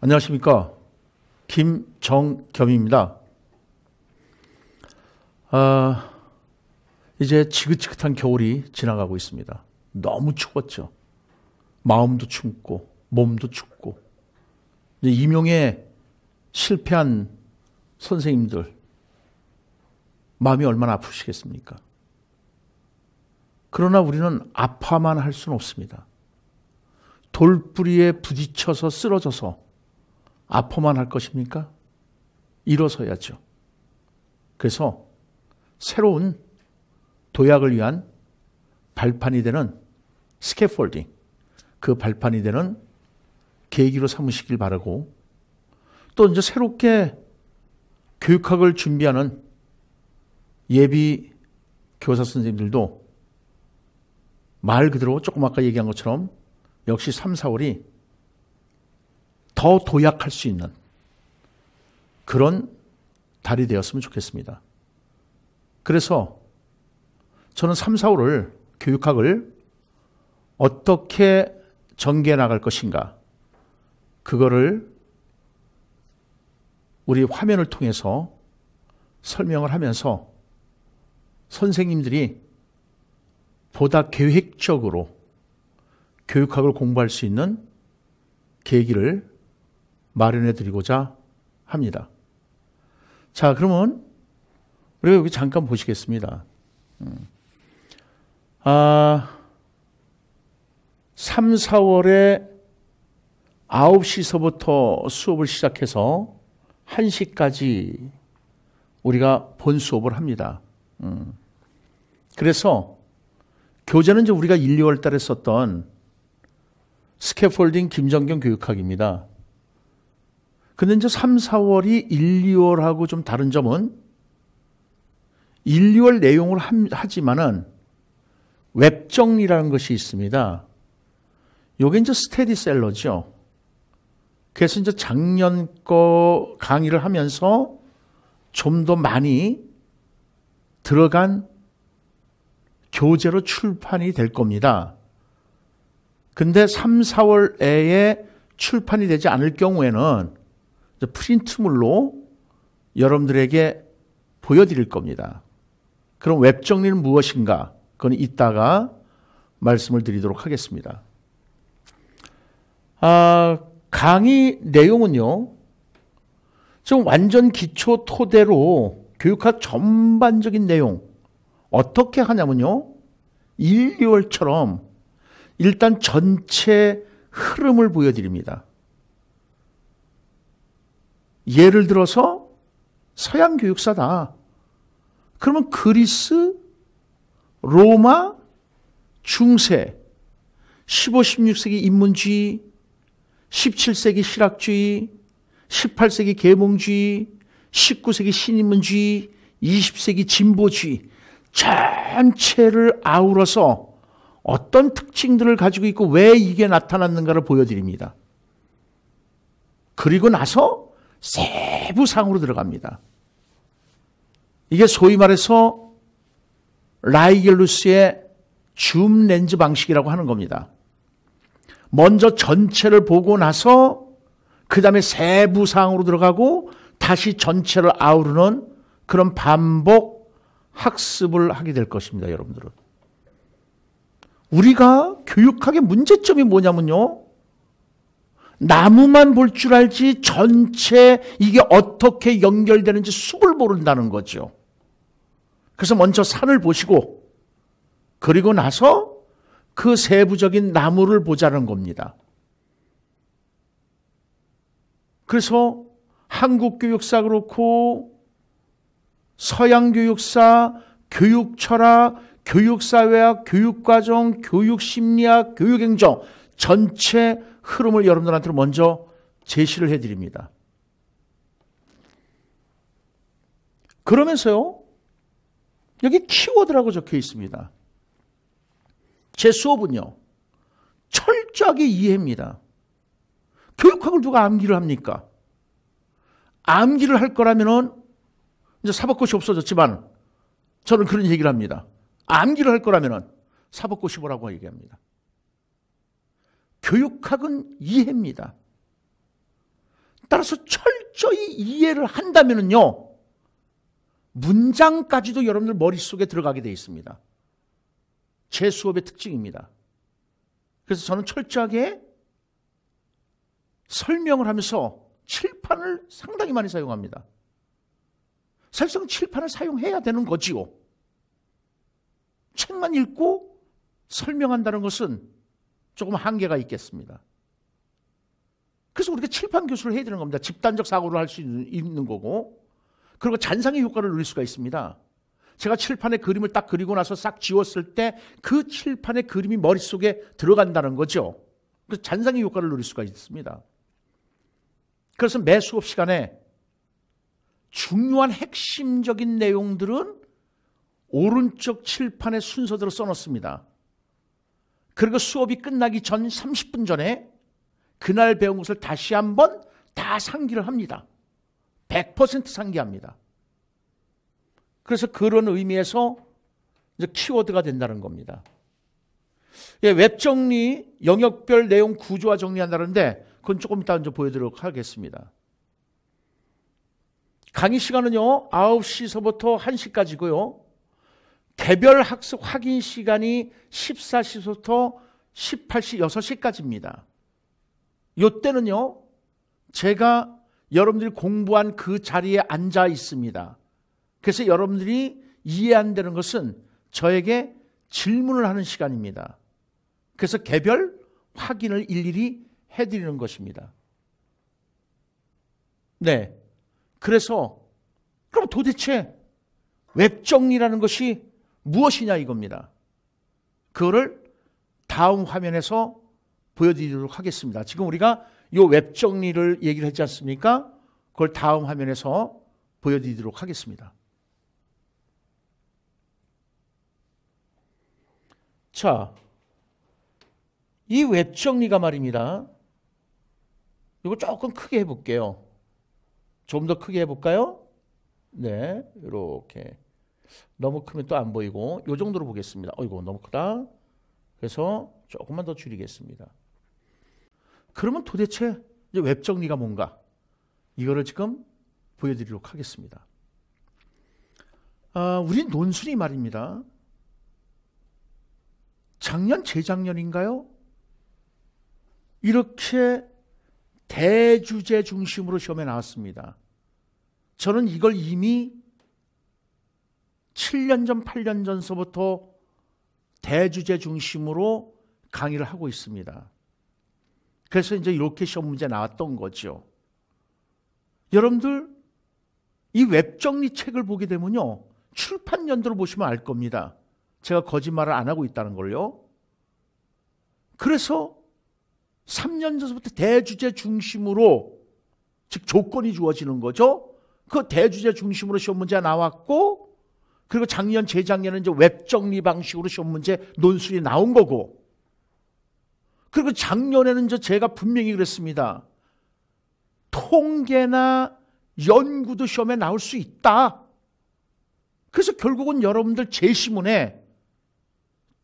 안녕하십니까. 김정겸입니다. 아, 이제 지긋지긋한 겨울이 지나가고 있습니다. 너무 추웠죠. 마음도 춥고, 몸도 춥고. 이제 임용에 실패한 선생님들, 마음이 얼마나 아프시겠습니까? 그러나 우리는 아파만 할 수는 없습니다. 돌뿌리에 부딪혀서 쓰러져서 아포만 할 것입니까? 일어서야죠. 그래서 새로운 도약을 위한 발판이 되는 스케폴딩그 발판이 되는 계기로 삼으시길 바라고 또 이제 새롭게 교육학을 준비하는 예비 교사 선생님들도 말 그대로 조금 아까 얘기한 것처럼 역시 3, 4월이 더 도약할 수 있는 그런 달이 되었으면 좋겠습니다. 그래서 저는 3, 4월을 교육학을 어떻게 전개해 나갈 것인가 그거를 우리 화면을 통해서 설명을 하면서 선생님들이 보다 계획적으로 교육학을 공부할 수 있는 계기를 마련해 드리고자 합니다. 자, 그러면 우리가 여기 잠깐 보시겠습니다. 음. 아, 3, 4월에 9시서부터 수업을 시작해서 1시까지 우리가 본 수업을 합니다. 음. 그래서 교재는 이제 우리가 1, 2월 달에 썼던 스캐폴딩 김정경 교육학입니다. 근데 이제 3, 4월이 1, 2월하고 좀 다른 점은 1, 2월 내용을 하지만은 웹정리라는 것이 있습니다. 요게 이제 스테디셀러죠. 그래서 이제 작년 거 강의를 하면서 좀 더 많이 들어간 교재로 출판이 될 겁니다. 근데 3, 4월에 출판이 되지 않을 경우에는 프린트물로 여러분들에게 보여드릴 겁니다. 그럼 웹정리는 무엇인가? 그건 이따가 말씀을 드리도록 하겠습니다. 아, 강의 내용은요, 지금 완전 기초 토대로 교육학 전반적인 내용, 어떻게 하냐면요, 1, 2월처럼 일단 전체 흐름을 보여드립니다. 예를 들어서 서양 교육사다. 그러면 그리스, 로마, 중세, 15, 16세기 인문주의, 17세기 실학주의, 18세기 계몽주의, 19세기 신인문주의, 20세기 진보주의 전체를 아우러서 어떤 특징들을 가지고 있고 왜 이게 나타났는가를 보여드립니다. 그리고 나서 세부상으로 들어갑니다. 이게 소위 말해서 라이겔루스의 줌 렌즈 방식이라고 하는 겁니다. 먼저 전체를 보고 나서 그 다음에 세부상으로 들어가고 다시 전체를 아우르는 그런 반복 학습을 하게 될 것입니다. 여러분들은. 우리가 교육학의 문제점이 뭐냐면요. 나무만 볼 줄 알지 전체 이게 어떻게 연결되는지 숲을 모른다는 거죠. 그래서 먼저 산을 보시고 그리고 나서 그 세부적인 나무를 보자는 겁니다. 그래서 한국 교육사 그렇고 서양 교육사, 교육 철학, 교육 사회학, 교육 과정, 교육 심리학, 교육 행정 전체 흐름을 여러분들한테 먼저 제시를 해드립니다. 그러면서요, 여기 키워드라고 적혀 있습니다. 제 수업은요, 철저하게 이해입니다. 교육학을 누가 암기를 합니까? 암기를 할 거라면은 이제 사법고시 없어졌지만 저는 그런 얘기를 합니다. 암기를 할 거라면은 사법고시 보라고 얘기합니다. 교육학은 이해입니다. 따라서 철저히 이해를 한다면요. 문장까지도 여러분들 머릿속에 들어가게 돼 있습니다. 제 수업의 특징입니다. 그래서 저는 철저하게 설명을 하면서 칠판을 상당히 많이 사용합니다. 사실상 칠판을 사용해야 되는 거지요. 책만 읽고 설명한다는 것은 조금 한계가 있겠습니다. 그래서 우리가 칠판 교수를 해야 되는 겁니다. 집단적 사고를 할 수 있는 거고 그리고 잔상의 효과를 누릴 수가 있습니다. 제가 칠판에 그림을 딱 그리고 나서 싹 지웠을 때 그칠판에 그림이 머릿속에 들어간다는 거죠. 그래서 잔상의 효과를 누릴 수가 있습니다. 그래서 매 수업 시간에 중요한 핵심적인 내용들은 오른쪽 칠판의 순서대로 써놓습니다. 그리고 수업이 끝나기 전 30분 전에 그날 배운 것을 다시 한번 다 상기를 합니다. 100% 상기합니다. 그래서 그런 의미에서 이제 키워드가 된다는 겁니다. 예, 웹 정리 영역별 내용 구조화 정리한다는데 그건 조금 이따 이제 보여드리도록 하겠습니다. 강의 시간은요 9시서부터 1시까지고요. 개별 학습 확인 시간이 14시부터 18시 6시까지입니다. 요때는요. 제가 여러분들이 공부한 그 자리에 앉아 있습니다. 그래서 여러분들이 이해 안 되는 것은 저에게 질문을 하는 시간입니다. 그래서 개별 확인을 일일이 해드리는 것입니다. 네. 그래서, 그럼 도대체 웹정리라는 것이 무엇이냐 이겁니다. 그거를 다음 화면에서 보여드리도록 하겠습니다. 지금 우리가 요 웹 정리를 얘기를 했지 않습니까? 그걸 다음 화면에서 보여드리도록 하겠습니다. 자, 이 웹 정리가 말입니다. 이거 조금 크게 해볼게요. 좀 더 크게 해볼까요? 네, 이렇게. 너무 크면 또 안 보이고 요 정도로 보겠습니다. 어이고 너무 크다. 그래서 조금만 더 줄이겠습니다. 그러면 도대체 이제 웹 정리가 뭔가 이거를 지금 보여드리도록 하겠습니다. 아, 우리 논술이 말입니다. 작년 재작년인가요? 이렇게 대주제 중심으로 시험에 나왔습니다. 저는 이걸 이미 7년 전, 8년 전서부터 대주제 중심으로 강의를 하고 있습니다. 그래서 이제 이렇게 시험 문제 나왔던 거죠. 여러분들 이 웹정리 책을 보게 되면요. 출판 연도를 보시면 알 겁니다. 제가 거짓말을 안 하고 있다는 걸요. 그래서 3년 전부터 서 대주제 중심으로 즉 조건이 주어지는 거죠. 그 대주제 중심으로 시험 문제가 나왔고 그리고 작년, 재작년은 이제 웹 정리 방식으로 시험 문제 논술이 나온 거고. 그리고 작년에는 저 제가 분명히 그랬습니다. 통계나 연구도 시험에 나올 수 있다. 그래서 결국은 여러분들 제시문에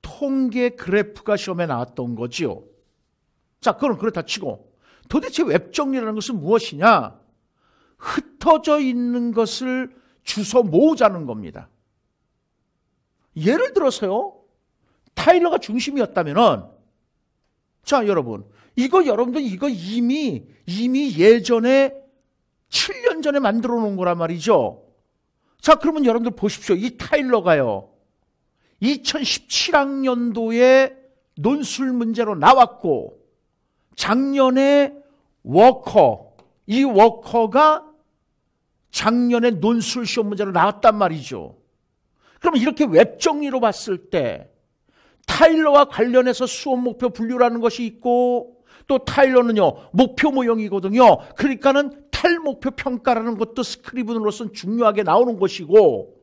통계 그래프가 시험에 나왔던 거지요. 자, 그럼 그렇다 치고 도대체 웹 정리라는 것은 무엇이냐? 흩어져 있는 것을 주워 모으자는 겁니다. 예를 들어서요. 타일러가 중심이었다면은 자, 여러분. 이거 여러분들 이거 이미 이미 예전에 7년 전에 만들어 놓은 거란 말이죠. 자, 그러면 여러분들 보십시오. 이 타일러가요. 2017학년도에 논술 문제로 나왔고 작년에 워커 이 워커가 작년에 논술 시험 문제로 나왔단 말이죠. 그럼 이렇게 웹정리로 봤을 때 타일러와 관련해서 수업 목표 분류라는 것이 있고 또 타일러는요 목표 모형이거든요. 그러니까는 탈목표 평가라는 것도 스크리븐으로서는 중요하게 나오는 것이고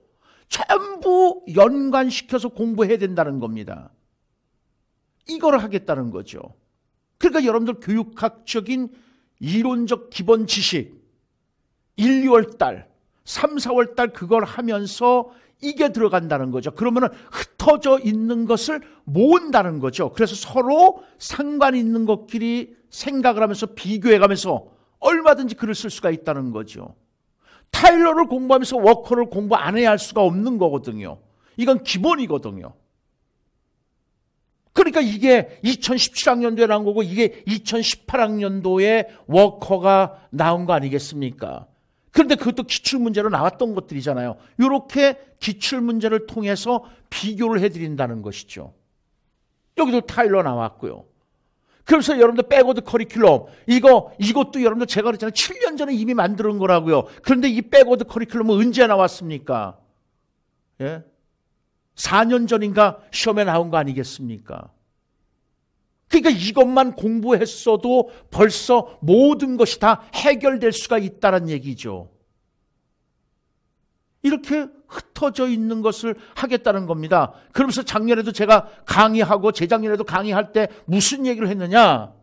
전부 연관시켜서 공부해야 된다는 겁니다. 이걸 하겠다는 거죠. 그러니까 여러분들 교육학적인 이론적 기본 지식 1, 2월 달, 3, 4월 달 그걸 하면서 이게 들어간다는 거죠. 그러면은 흩어져 있는 것을 모은다는 거죠. 그래서 서로 상관 있는 것끼리 생각을 하면서 비교해 가면서 얼마든지 글을 쓸 수가 있다는 거죠. 타일러를 공부하면서 워커를 공부 안 해야 할 수가 없는 거거든요. 이건 기본이거든요. 그러니까 이게 2017학년도에 나온 거고 이게 2018학년도에 워커가 나온 거 아니겠습니까? 그런데 그것도 기출문제로 나왔던 것들이잖아요. 이렇게 기출문제를 통해서 비교를 해드린다는 것이죠. 여기도 타일러 나왔고요. 그래서 여러분들 백워드 커리큘럼 이거 이것도 여러분들 제가 그랬잖아요. 7년 전에 이미 만든 거라고요. 그런데 이 백워드 커리큘럼은 언제 나왔습니까? 예? 4년 전인가 시험에 나온 거 아니겠습니까? 그러니까 이것만 공부했어도 벌써 모든 것이 다 해결될 수가 있다는 얘기죠. 이렇게 흩어져 있는 것을 하겠다는 겁니다. 그러면서 작년에도 제가 강의하고 재작년에도 강의할 때 무슨 얘기를 했느냐?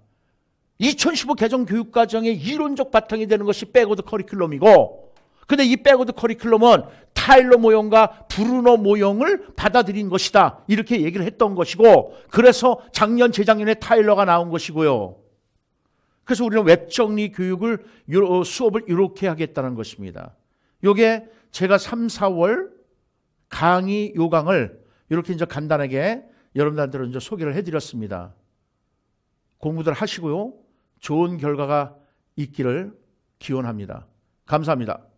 2015 개정 교육과정의 이론적 바탕이 되는 것이 백워드 커리큘럼이고 근데 이 백워드 커리큘럼은 타일로 모형과 브루노 모형을 받아들인 것이다. 이렇게 얘기를 했던 것이고 그래서 작년 재작년에 타일러가 나온 것이고요. 그래서 우리는 웹정리 교육을 어, 수업을 이렇게 하겠다는 것입니다. 요게 제가 3, 4월 강의 요강을 이렇게 이제 간단하게 여러분들한테 이제 소개를 해드렸습니다. 공부들 하시고요. 좋은 결과가 있기를 기원합니다. 감사합니다.